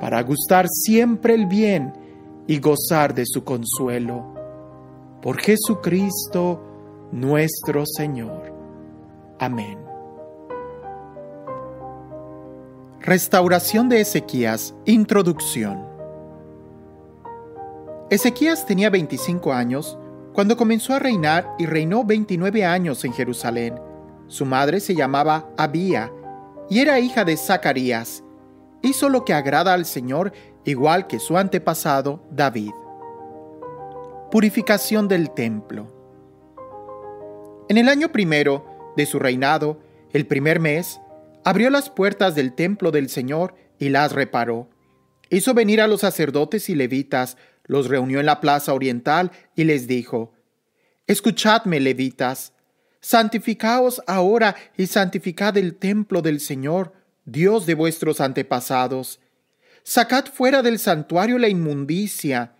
para gustar siempre el bien y gozar de su consuelo. Por Jesucristo nuestro Señor. Amén. Restauración de Ezequías, Introducción. Ezequías tenía 25 años cuando comenzó a reinar y reinó 29 años en Jerusalén. Su madre se llamaba Abía y era hija de Zacarías, hizo lo que agrada al Señor, igual que su antepasado David. Purificación del templo. En el año primero de su reinado, el primer mes, abrió las puertas del templo del Señor y las reparó. Hizo venir a los sacerdotes y levitas, los reunió en la plaza oriental y les dijo, Escuchadme, levitas, santificaos ahora y santificad el templo del Señor, Dios de vuestros antepasados, sacad fuera del santuario la inmundicia,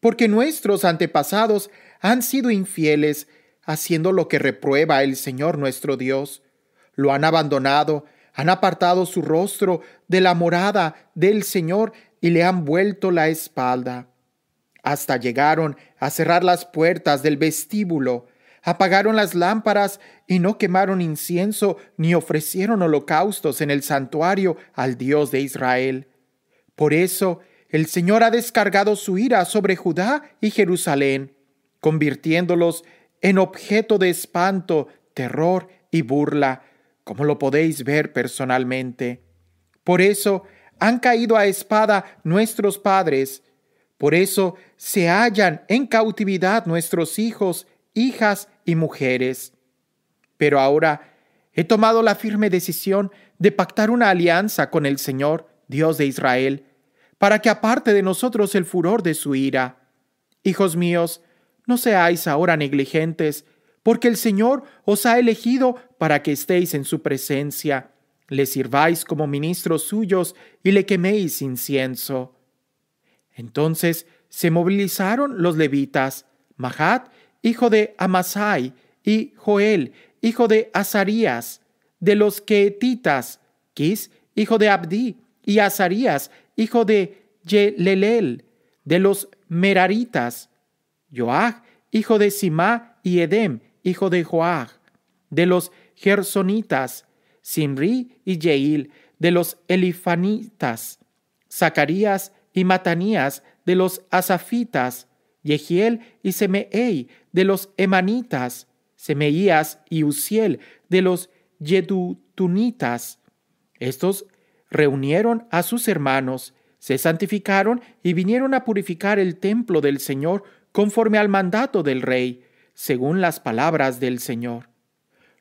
porque nuestros antepasados han sido infieles, haciendo lo que reprueba el Señor nuestro Dios. Lo han abandonado, han apartado su rostro de la morada del Señor y le han vuelto la espalda. Hasta llegaron a cerrar las puertas del vestíbulo, apagaron las lámparas y no quemaron incienso ni ofrecieron holocaustos en el santuario al Dios de Israel. Por eso el Señor ha descargado su ira sobre Judá y Jerusalén, convirtiéndolos en objeto de espanto, terror y burla, como lo podéis ver personalmente. Por eso han caído a espada nuestros padres, por eso se hallan en cautividad nuestros hijos, hijas y mujeres. Pero ahora he tomado la firme decisión de pactar una alianza con el Señor, Dios de Israel, para que aparte de nosotros el furor de su ira. Hijos míos, no seáis ahora negligentes, porque el Señor os ha elegido para que estéis en su presencia, le sirváis como ministros suyos y le queméis incienso. Entonces se movilizaron los levitas, Mahat hijo de Amasai, y Joel, hijo de Azarías, de los Quetitas, Quis, hijo de Abdi y Azarías, hijo de Yelelel, de los Meraritas, Joach, hijo de Sima y Edem, hijo de Joach, de los Gersonitas, Simri y Jeil, de los Elifanitas, Zacarías y Matanías, de los Asafitas, Yehiel y Semei, de los Emanitas, Semeías y Uziel, de los Yedutunitas. Estos reunieron a sus hermanos, se santificaron y vinieron a purificar el templo del Señor conforme al mandato del rey, según las palabras del Señor.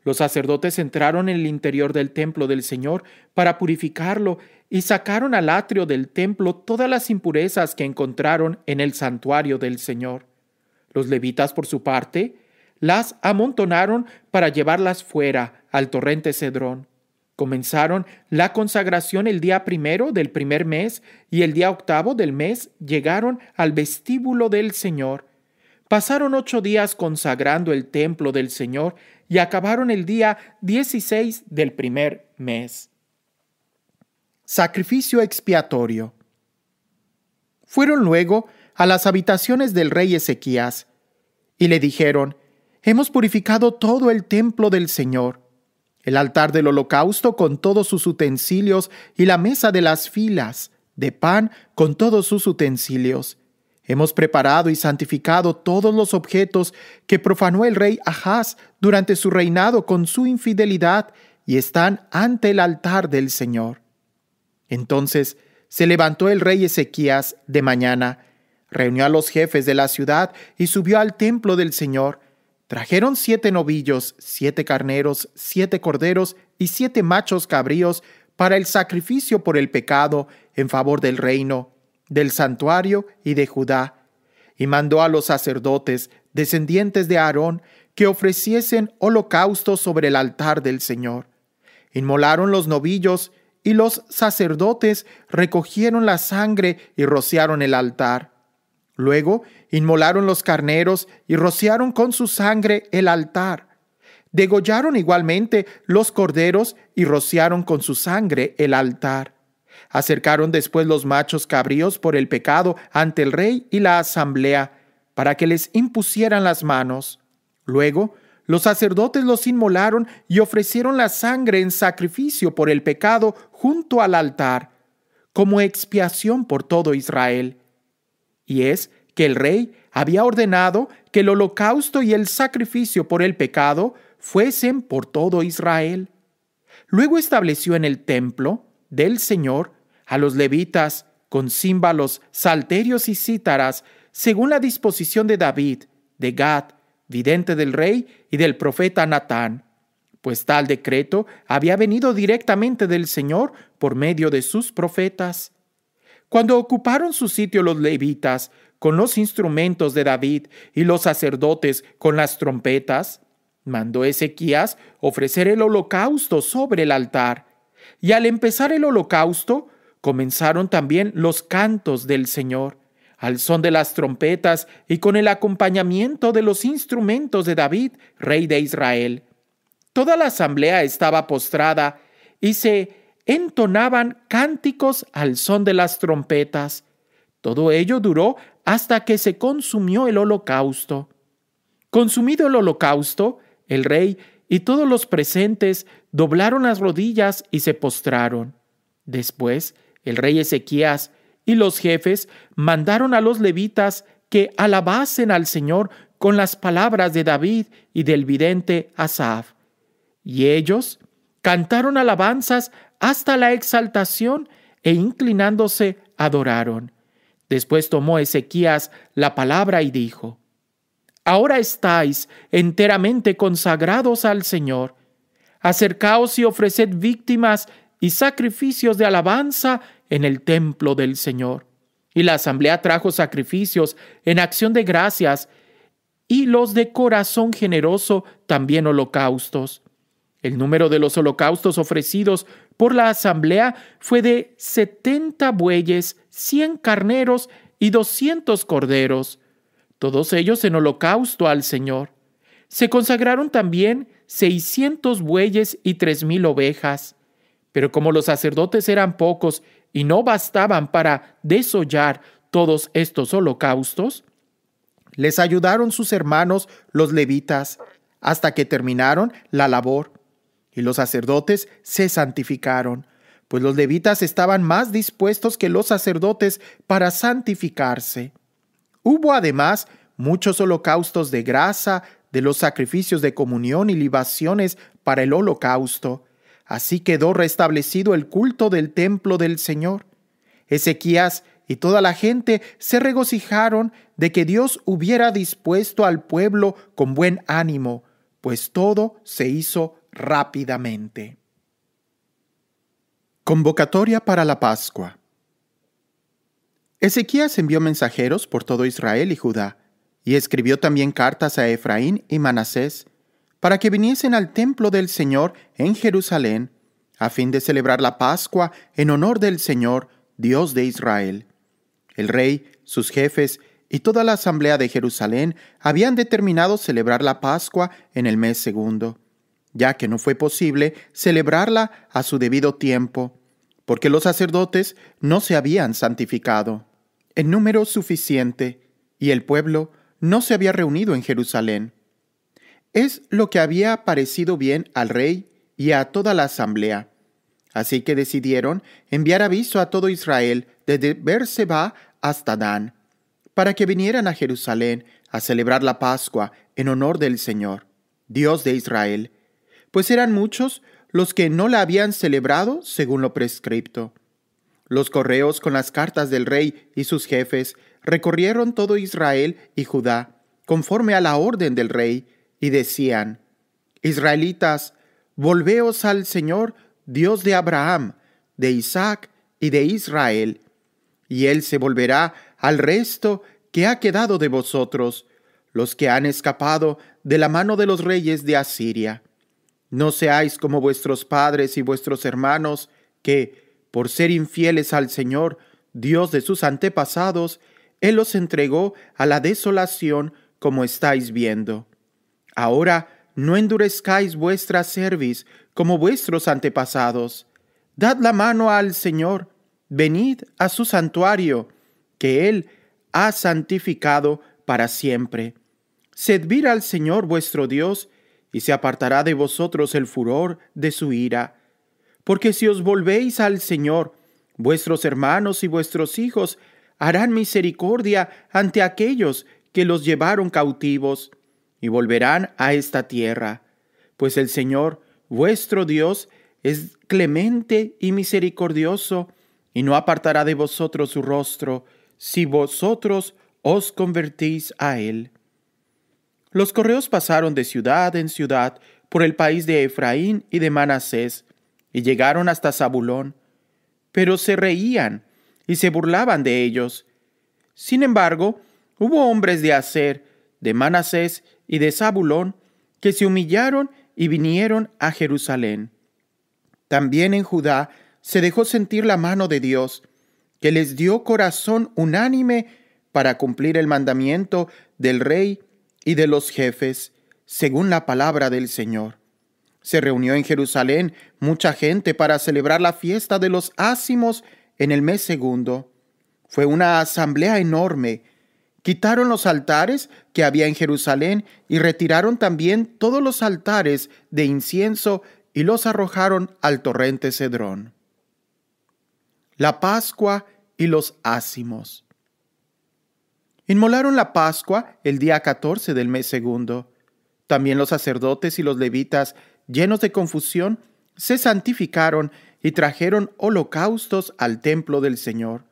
Los sacerdotes entraron en el interior del templo del Señor para purificarlo y sacaron al atrio del templo todas las impurezas que encontraron en el santuario del Señor. Los levitas, por su parte, las amontonaron para llevarlas fuera al torrente Cedrón. Comenzaron la consagración el día primero del primer mes y el día octavo del mes llegaron al vestíbulo del Señor. Pasaron ocho días consagrando el templo del Señor y acabaron el día dieciséis del primer mes. Sacrificio expiatorio. Fueron luego a las habitaciones del rey Ezequías, y le dijeron, Hemos purificado todo el templo del Señor, el altar del holocausto con todos sus utensilios y la mesa de las filas, de pan con todos sus utensilios. Hemos preparado y santificado todos los objetos que profanó el rey Ahaz durante su reinado con su infidelidad y están ante el altar del Señor. Entonces se levantó el rey Ezequías de mañana reunió a los jefes de la ciudad y subió al templo del Señor. Trajeron siete novillos, siete carneros, siete corderos y siete machos cabríos para el sacrificio por el pecado en favor del reino, del santuario y de Judá. Y mandó a los sacerdotes, descendientes de Aarón, que ofreciesen holocausto sobre el altar del Señor. Inmolaron los novillos, y los sacerdotes recogieron la sangre y rociaron el altar. Luego inmolaron los carneros y rociaron con su sangre el altar. Degollaron igualmente los corderos y rociaron con su sangre el altar. Acercaron después los machos cabríos por el pecado ante el rey y la asamblea, para que les impusieran las manos. Luego, los sacerdotes los inmolaron y ofrecieron la sangre en sacrificio por el pecado junto al altar, como expiación por todo Israel y es que el rey había ordenado que el holocausto y el sacrificio por el pecado fuesen por todo Israel. Luego estableció en el templo del Señor a los levitas con címbalos, salterios y cítaras, según la disposición de David, de Gad, vidente del rey y del profeta Natán, pues tal decreto había venido directamente del Señor por medio de sus profetas. Cuando ocuparon su sitio los levitas con los instrumentos de David y los sacerdotes con las trompetas, mandó Ezequías ofrecer el holocausto sobre el altar. Y al empezar el holocausto, comenzaron también los cantos del Señor, al son de las trompetas y con el acompañamiento de los instrumentos de David, rey de Israel. Toda la asamblea estaba postrada y se entonaban cánticos al son de las trompetas. Todo ello duró hasta que se consumió el holocausto. Consumido el holocausto, el rey y todos los presentes doblaron las rodillas y se postraron. Después, el rey Ezequías y los jefes mandaron a los levitas que alabasen al Señor con las palabras de David y del vidente Asaf. Y ellos cantaron alabanzas hasta la exaltación e inclinándose adoraron. Después tomó Ezequías la palabra y dijo, Ahora estáis enteramente consagrados al Señor. Acercaos y ofreced víctimas y sacrificios de alabanza en el templo del Señor. Y la asamblea trajo sacrificios en acción de gracias y los de corazón generoso también holocaustos. El número de los holocaustos ofrecidos por la asamblea fue de 70 bueyes, 100 carneros y 200 corderos, todos ellos en holocausto al Señor. Se consagraron también 600 bueyes y 3.000 ovejas. Pero como los sacerdotes eran pocos y no bastaban para desollar todos estos holocaustos, les ayudaron sus hermanos los levitas hasta que terminaron la labor y los sacerdotes se santificaron, pues los levitas estaban más dispuestos que los sacerdotes para santificarse. Hubo además muchos holocaustos de grasa, de los sacrificios de comunión y libaciones para el holocausto. Así quedó restablecido el culto del templo del Señor. Ezequías y toda la gente se regocijaron de que Dios hubiera dispuesto al pueblo con buen ánimo, pues todo se hizo rápidamente. Convocatoria para la Pascua. Ezequías envió mensajeros por todo Israel y Judá, y escribió también cartas a Efraín y Manasés, para que viniesen al templo del Señor en Jerusalén, a fin de celebrar la Pascua en honor del Señor, Dios de Israel. El rey, sus jefes y toda la asamblea de Jerusalén habían determinado celebrar la Pascua en el mes segundo, ya que no fue posible celebrarla a su debido tiempo, porque los sacerdotes no se habían santificado en número suficiente y el pueblo no se había reunido en Jerusalén. Es lo que había parecido bien al rey y a toda la asamblea. Así que decidieron enviar aviso a todo Israel desde Beerseba hasta Dan, para que vinieran a Jerusalén a celebrar la Pascua en honor del Señor, Dios de Israel, pues eran muchos los que no la habían celebrado según lo prescripto. Los correos con las cartas del rey y sus jefes recorrieron todo Israel y Judá, conforme a la orden del rey, y decían, Israelitas, volveos al Señor, Dios de Abraham, de Isaac y de Israel, y Él se volverá al resto que ha quedado de vosotros, los que han escapado de la mano de los reyes de Asiria no seáis como vuestros padres y vuestros hermanos, que, por ser infieles al Señor, Dios de sus antepasados, Él los entregó a la desolación como estáis viendo. Ahora no endurezcáis vuestra cerviz como vuestros antepasados. Dad la mano al Señor, venid a su santuario, que Él ha santificado para siempre. Servir al Señor vuestro Dios y se apartará de vosotros el furor de su ira. Porque si os volvéis al Señor, vuestros hermanos y vuestros hijos harán misericordia ante aquellos que los llevaron cautivos, y volverán a esta tierra. Pues el Señor, vuestro Dios, es clemente y misericordioso, y no apartará de vosotros su rostro, si vosotros os convertís a Él. Los correos pasaron de ciudad en ciudad por el país de Efraín y de Manasés, y llegaron hasta Zabulón. Pero se reían y se burlaban de ellos. Sin embargo, hubo hombres de Aser, de Manasés y de Zabulón que se humillaron y vinieron a Jerusalén. También en Judá se dejó sentir la mano de Dios, que les dio corazón unánime para cumplir el mandamiento del rey y de los jefes, según la palabra del Señor. Se reunió en Jerusalén mucha gente para celebrar la fiesta de los ácimos en el mes segundo. Fue una asamblea enorme. Quitaron los altares que había en Jerusalén y retiraron también todos los altares de incienso y los arrojaron al torrente Cedrón. La Pascua y los ácimos. Inmolaron la Pascua el día 14 del mes segundo. También los sacerdotes y los levitas, llenos de confusión, se santificaron y trajeron holocaustos al templo del Señor.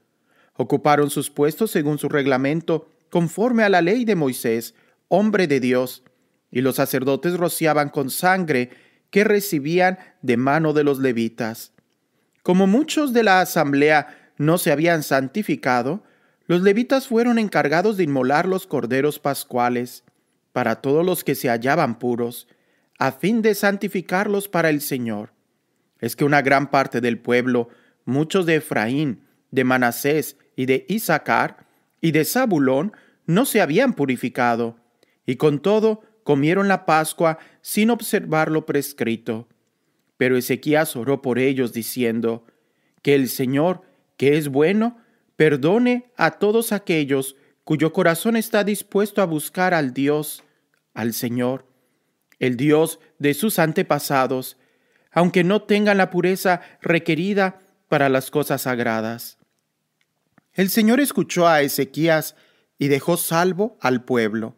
Ocuparon sus puestos según su reglamento, conforme a la ley de Moisés, hombre de Dios, y los sacerdotes rociaban con sangre que recibían de mano de los levitas. Como muchos de la asamblea no se habían santificado, los levitas fueron encargados de inmolar los corderos pascuales para todos los que se hallaban puros, a fin de santificarlos para el Señor. Es que una gran parte del pueblo, muchos de Efraín, de Manasés y de Isaacar y de Zabulón, no se habían purificado, y con todo comieron la Pascua sin observar lo prescrito. Pero Ezequías oró por ellos diciendo, Que el Señor, que es bueno, Perdone a todos aquellos cuyo corazón está dispuesto a buscar al Dios, al Señor, el Dios de sus antepasados, aunque no tengan la pureza requerida para las cosas sagradas. El Señor escuchó a Ezequías y dejó salvo al pueblo.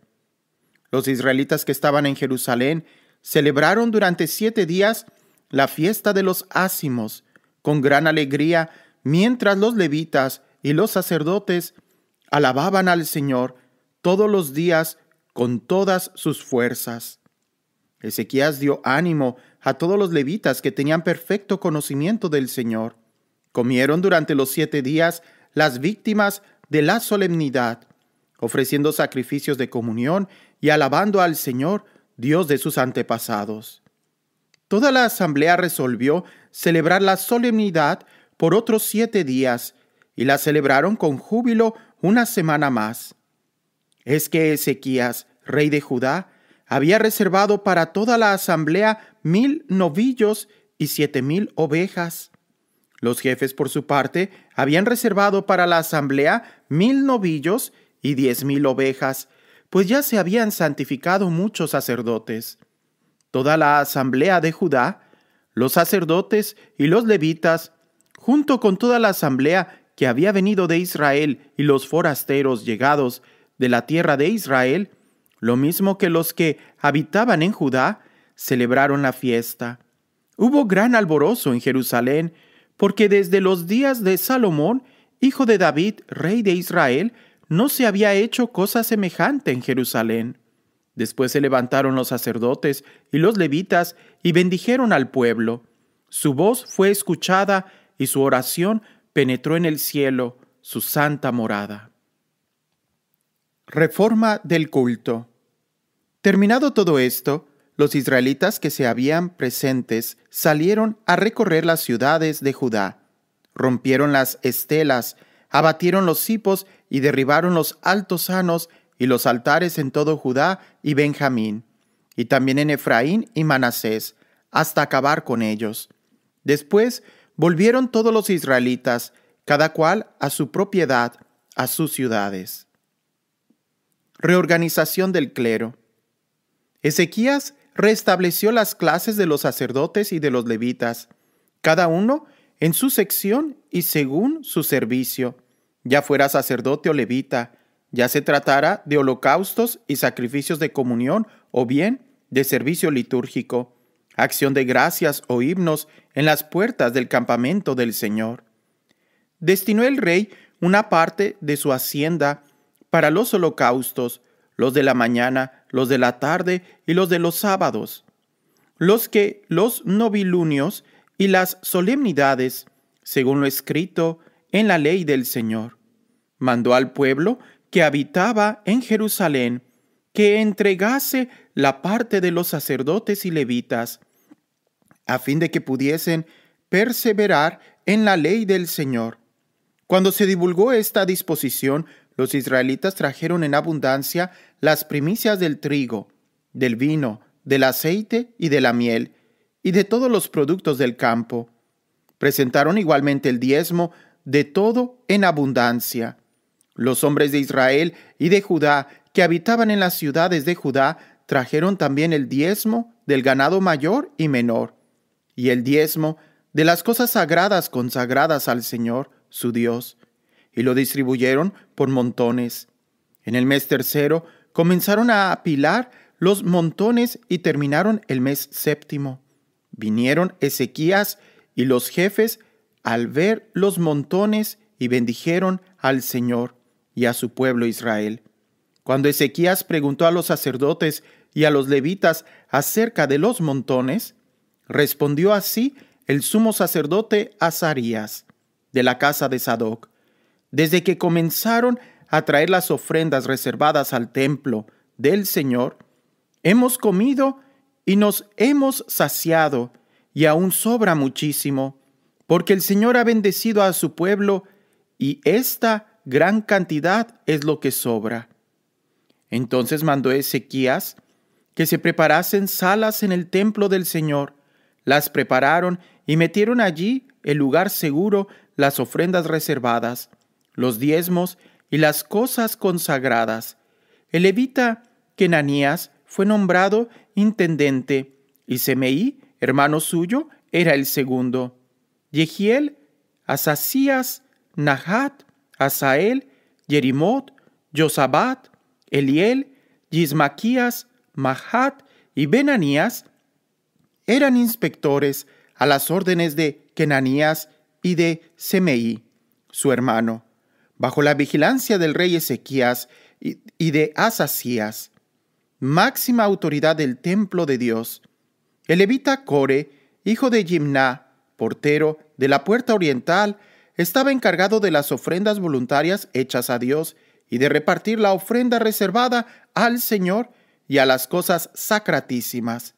Los israelitas que estaban en Jerusalén celebraron durante siete días la fiesta de los ácimos con gran alegría, mientras los levitas y los sacerdotes alababan al Señor todos los días con todas sus fuerzas. Ezequías dio ánimo a todos los levitas que tenían perfecto conocimiento del Señor. Comieron durante los siete días las víctimas de la solemnidad, ofreciendo sacrificios de comunión y alabando al Señor, Dios de sus antepasados. Toda la asamblea resolvió celebrar la solemnidad por otros siete días, y la celebraron con júbilo una semana más. Es que Ezequías, rey de Judá, había reservado para toda la asamblea mil novillos y siete mil ovejas. Los jefes, por su parte, habían reservado para la asamblea mil novillos y diez mil ovejas, pues ya se habían santificado muchos sacerdotes. Toda la asamblea de Judá, los sacerdotes y los levitas, junto con toda la asamblea que había venido de Israel y los forasteros llegados de la tierra de Israel, lo mismo que los que habitaban en Judá, celebraron la fiesta. Hubo gran alborozo en Jerusalén, porque desde los días de Salomón, hijo de David, rey de Israel, no se había hecho cosa semejante en Jerusalén. Después se levantaron los sacerdotes y los levitas y bendijeron al pueblo. Su voz fue escuchada y su oración penetró en el cielo su santa morada. Reforma del culto. Terminado todo esto, los israelitas que se habían presentes salieron a recorrer las ciudades de Judá, rompieron las estelas, abatieron los cipos y derribaron los altos sanos y los altares en todo Judá y Benjamín, y también en Efraín y Manasés, hasta acabar con ellos. Después volvieron todos los israelitas, cada cual a su propiedad, a sus ciudades. Reorganización del clero. Ezequías restableció las clases de los sacerdotes y de los levitas, cada uno en su sección y según su servicio, ya fuera sacerdote o levita, ya se tratara de holocaustos y sacrificios de comunión o bien de servicio litúrgico acción de gracias o himnos en las puertas del campamento del Señor. Destinó el rey una parte de su hacienda para los holocaustos, los de la mañana, los de la tarde y los de los sábados, los que los novilunios y las solemnidades, según lo escrito en la ley del Señor. Mandó al pueblo que habitaba en Jerusalén que entregase la parte de los sacerdotes y levitas, a fin de que pudiesen perseverar en la ley del Señor. Cuando se divulgó esta disposición, los israelitas trajeron en abundancia las primicias del trigo, del vino, del aceite y de la miel, y de todos los productos del campo. Presentaron igualmente el diezmo de todo en abundancia. Los hombres de Israel y de Judá que habitaban en las ciudades de Judá trajeron también el diezmo del ganado mayor y menor, y el diezmo de las cosas sagradas consagradas al Señor, su Dios, y lo distribuyeron por montones. En el mes tercero comenzaron a apilar los montones y terminaron el mes séptimo. Vinieron Ezequías y los jefes al ver los montones y bendijeron al Señor y a su pueblo Israel. Cuando Ezequías preguntó a los sacerdotes y a los levitas acerca de los montones, respondió así el sumo sacerdote Azarías, de la casa de Sadoc. Desde que comenzaron a traer las ofrendas reservadas al templo del Señor, hemos comido y nos hemos saciado, y aún sobra muchísimo, porque el Señor ha bendecido a su pueblo, y esta gran cantidad es lo que sobra. Entonces mandó Ezequías que se preparasen salas en el templo del Señor. Las prepararon y metieron allí el lugar seguro, las ofrendas reservadas, los diezmos y las cosas consagradas. El levita Kenanías fue nombrado intendente y Semeí, hermano suyo, era el segundo. Yehiel, Asasías, Nahat, Asael, Jerimot, Josabat, Eliel, Yismaquías, Mahat y Benanías eran inspectores a las órdenes de Kenanías y de Semeí, su hermano, bajo la vigilancia del rey Ezequías y de Asasías, máxima autoridad del templo de Dios. El levita Core, hijo de Jimná, portero de la puerta oriental, estaba encargado de las ofrendas voluntarias hechas a Dios y de repartir la ofrenda reservada al Señor y a las cosas sacratísimas.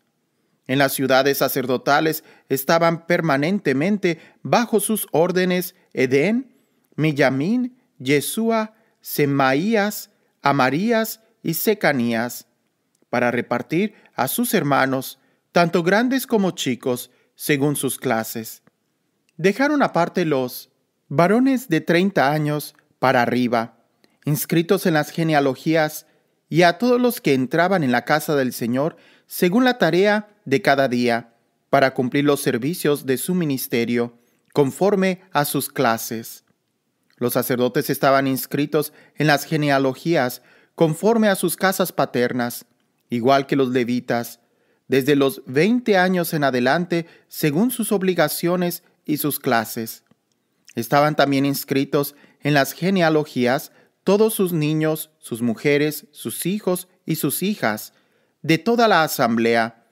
En las ciudades sacerdotales estaban permanentemente bajo sus órdenes Edén, Millamín, Yesúa, Semaías, Amarías y Secanías, para repartir a sus hermanos, tanto grandes como chicos, según sus clases. Dejaron aparte los varones de treinta años para arriba, inscritos en las genealogías y a todos los que entraban en la casa del Señor según la tarea de cada día, para cumplir los servicios de su ministerio, conforme a sus clases. Los sacerdotes estaban inscritos en las genealogías, conforme a sus casas paternas, igual que los levitas, desde los veinte años en adelante, según sus obligaciones y sus clases. Estaban también inscritos en las genealogías todos sus niños, sus mujeres, sus hijos y sus hijas, de toda la asamblea,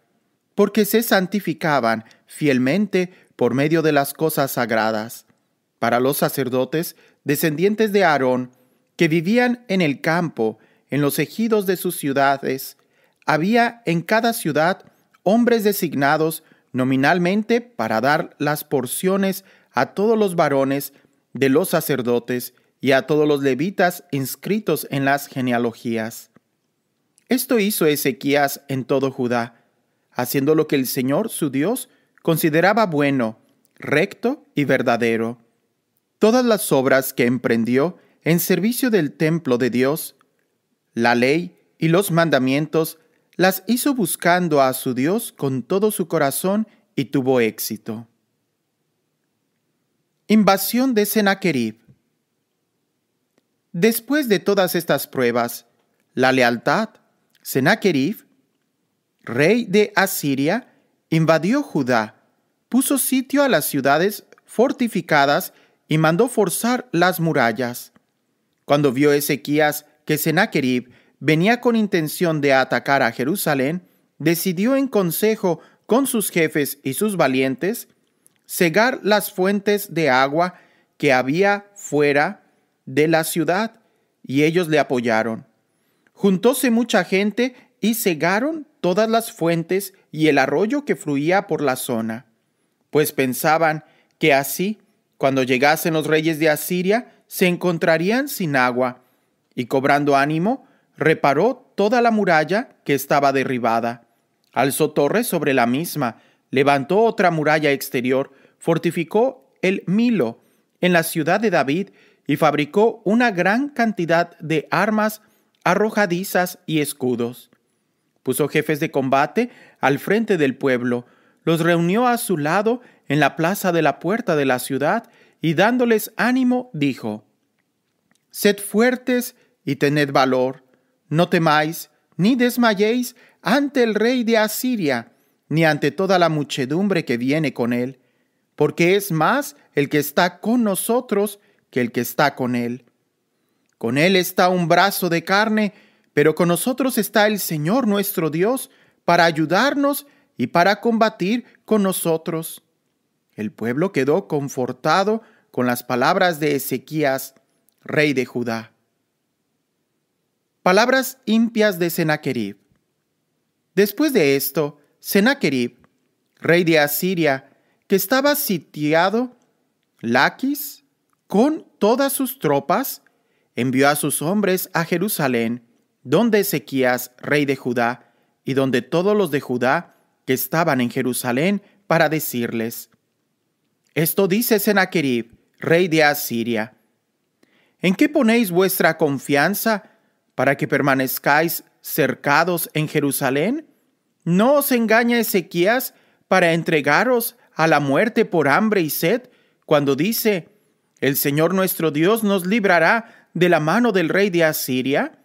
porque se santificaban fielmente por medio de las cosas sagradas. Para los sacerdotes, descendientes de Aarón, que vivían en el campo, en los ejidos de sus ciudades, había en cada ciudad hombres designados nominalmente para dar las porciones a todos los varones de los sacerdotes y a todos los levitas inscritos en las genealogías. Esto hizo Ezequías en todo Judá, haciendo lo que el Señor su Dios consideraba bueno, recto y verdadero. Todas las obras que emprendió en servicio del templo de Dios, la ley y los mandamientos, las hizo buscando a su Dios con todo su corazón y tuvo éxito. Invasión de Senaquerib Después de todas estas pruebas, la lealtad, Sennacherib, rey de Asiria, invadió Judá, puso sitio a las ciudades fortificadas y mandó forzar las murallas. Cuando vio Ezequías que Sennacherib venía con intención de atacar a Jerusalén, decidió en consejo con sus jefes y sus valientes cegar las fuentes de agua que había fuera de la ciudad, y ellos le apoyaron. Juntóse mucha gente y cegaron todas las fuentes y el arroyo que fluía por la zona, pues pensaban que así, cuando llegasen los reyes de Asiria, se encontrarían sin agua, y cobrando ánimo, reparó toda la muralla que estaba derribada. Alzó torres sobre la misma, levantó otra muralla exterior, fortificó el Milo en la ciudad de David y fabricó una gran cantidad de armas arrojadizas y escudos. Puso jefes de combate al frente del pueblo, los reunió a su lado en la plaza de la puerta de la ciudad y dándoles ánimo dijo, Sed fuertes y tened valor, no temáis ni desmayéis ante el rey de Asiria, ni ante toda la muchedumbre que viene con él, porque es más el que está con nosotros que el que está con él. Con él está un brazo de carne, pero con nosotros está el Señor nuestro Dios para ayudarnos y para combatir con nosotros. El pueblo quedó confortado con las palabras de Ezequías, rey de Judá. Palabras impias de Senaquerib Después de esto, Senaquerib, rey de Asiria, que estaba sitiado, Laquis, con todas sus tropas, envió a sus hombres a Jerusalén, donde Ezequías, rey de Judá, y donde todos los de Judá que estaban en Jerusalén, para decirles, Esto dice Sennacherib, rey de Asiria, ¿en qué ponéis vuestra confianza para que permanezcáis cercados en Jerusalén? ¿No os engaña Ezequías para entregaros a la muerte por hambre y sed, cuando dice, el Señor nuestro Dios nos librará de la mano del rey de Asiria.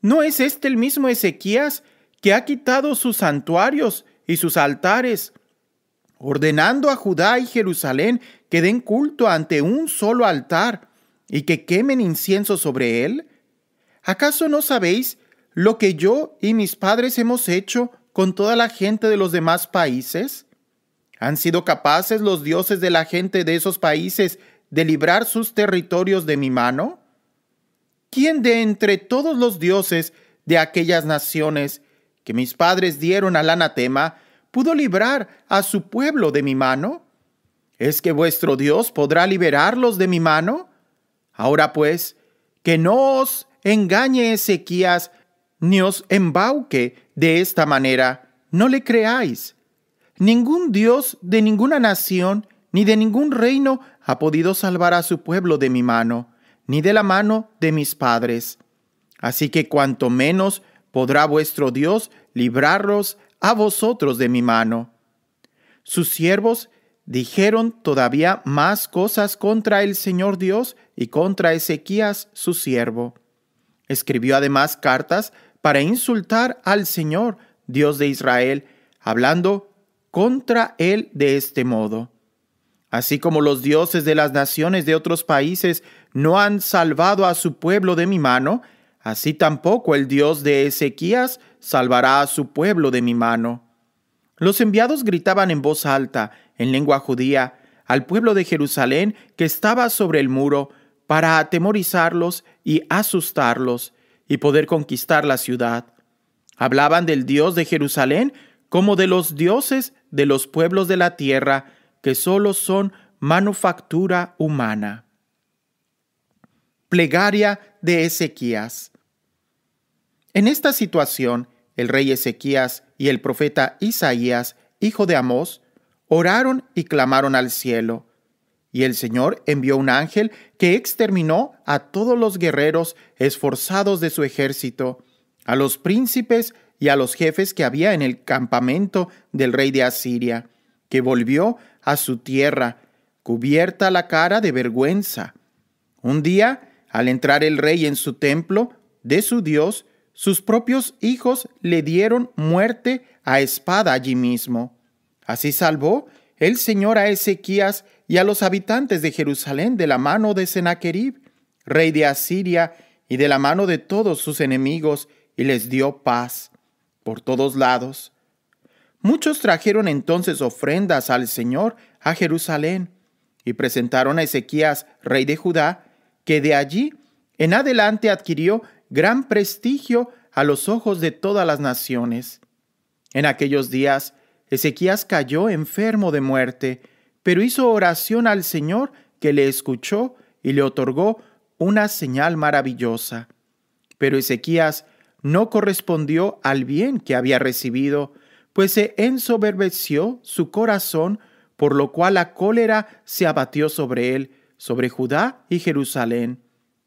¿No es este el mismo Ezequías que ha quitado sus santuarios y sus altares, ordenando a Judá y Jerusalén que den culto ante un solo altar y que quemen incienso sobre él? ¿Acaso no sabéis lo que yo y mis padres hemos hecho con toda la gente de los demás países? ¿Han sido capaces los dioses de la gente de esos países de librar sus territorios de mi mano? ¿Quién de entre todos los dioses de aquellas naciones que mis padres dieron al anatema pudo librar a su pueblo de mi mano? ¿Es que vuestro Dios podrá liberarlos de mi mano? Ahora pues, que no os engañe Ezequías, ni os embauque de esta manera, no le creáis. Ningún Dios de ninguna nación ni de ningún reino ha podido salvar a su pueblo de mi mano, ni de la mano de mis padres. Así que cuanto menos podrá vuestro Dios librarlos a vosotros de mi mano. Sus siervos dijeron todavía más cosas contra el Señor Dios y contra Ezequías su siervo. Escribió además cartas para insultar al Señor, Dios de Israel, hablando contra él de este modo así como los dioses de las naciones de otros países no han salvado a su pueblo de mi mano, así tampoco el Dios de Ezequías salvará a su pueblo de mi mano. Los enviados gritaban en voz alta, en lengua judía, al pueblo de Jerusalén que estaba sobre el muro, para atemorizarlos y asustarlos, y poder conquistar la ciudad. Hablaban del Dios de Jerusalén como de los dioses de los pueblos de la tierra, que solo son manufactura humana. Plegaria de Ezequías. En esta situación, el rey Ezequías y el profeta Isaías, hijo de Amós, oraron y clamaron al cielo. Y el Señor envió un ángel que exterminó a todos los guerreros esforzados de su ejército, a los príncipes y a los jefes que había en el campamento del rey de Asiria, que volvió a su tierra, cubierta la cara de vergüenza. Un día, al entrar el rey en su templo de su Dios, sus propios hijos le dieron muerte a espada allí mismo. Así salvó el Señor a Ezequías y a los habitantes de Jerusalén de la mano de Sennacherib, rey de Asiria, y de la mano de todos sus enemigos, y les dio paz por todos lados. Muchos trajeron entonces ofrendas al Señor a Jerusalén y presentaron a Ezequías, rey de Judá, que de allí en adelante adquirió gran prestigio a los ojos de todas las naciones. En aquellos días, Ezequías cayó enfermo de muerte, pero hizo oración al Señor que le escuchó y le otorgó una señal maravillosa. Pero Ezequías no correspondió al bien que había recibido, pues se ensoberbeció su corazón, por lo cual la cólera se abatió sobre él, sobre Judá y Jerusalén.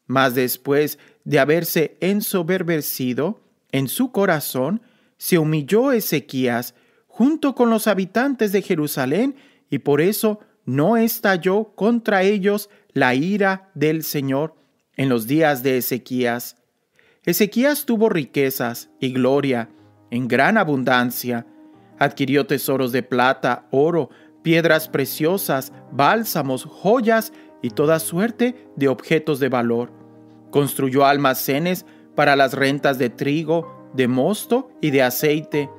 Mas después de haberse ensoberbecido en su corazón, se humilló Ezequías junto con los habitantes de Jerusalén, y por eso no estalló contra ellos la ira del Señor en los días de Ezequías. Ezequías tuvo riquezas y gloria en gran abundancia, Adquirió tesoros de plata, oro, piedras preciosas, bálsamos, joyas y toda suerte de objetos de valor. Construyó almacenes para las rentas de trigo, de mosto y de aceite,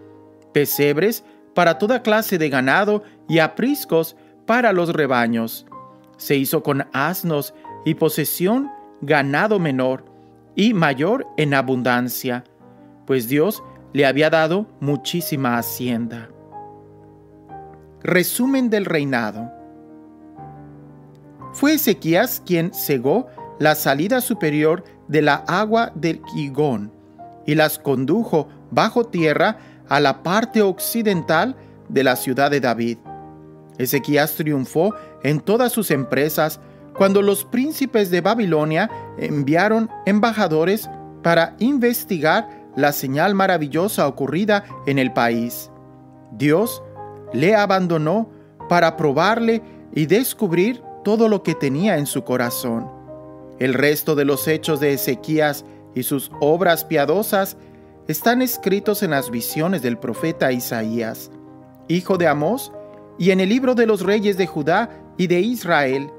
pesebres para toda clase de ganado y apriscos para los rebaños. Se hizo con asnos y posesión ganado menor y mayor en abundancia, pues Dios le había dado muchísima hacienda. Resumen del reinado. Fue Ezequías quien cegó la salida superior de la agua del Quigón y las condujo bajo tierra a la parte occidental de la ciudad de David. Ezequías triunfó en todas sus empresas cuando los príncipes de Babilonia enviaron embajadores para investigar la señal maravillosa ocurrida en el país. Dios le abandonó para probarle y descubrir todo lo que tenía en su corazón. El resto de los hechos de Ezequías y sus obras piadosas están escritos en las visiones del profeta Isaías, hijo de Amós, y en el libro de los reyes de Judá y de Israel.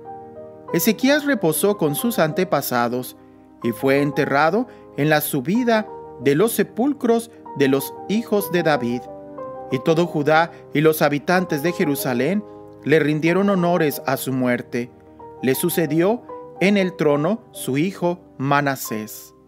Ezequías reposó con sus antepasados y fue enterrado en la subida de los sepulcros de los hijos de David. Y todo Judá y los habitantes de Jerusalén le rindieron honores a su muerte. Le sucedió en el trono su hijo Manasés.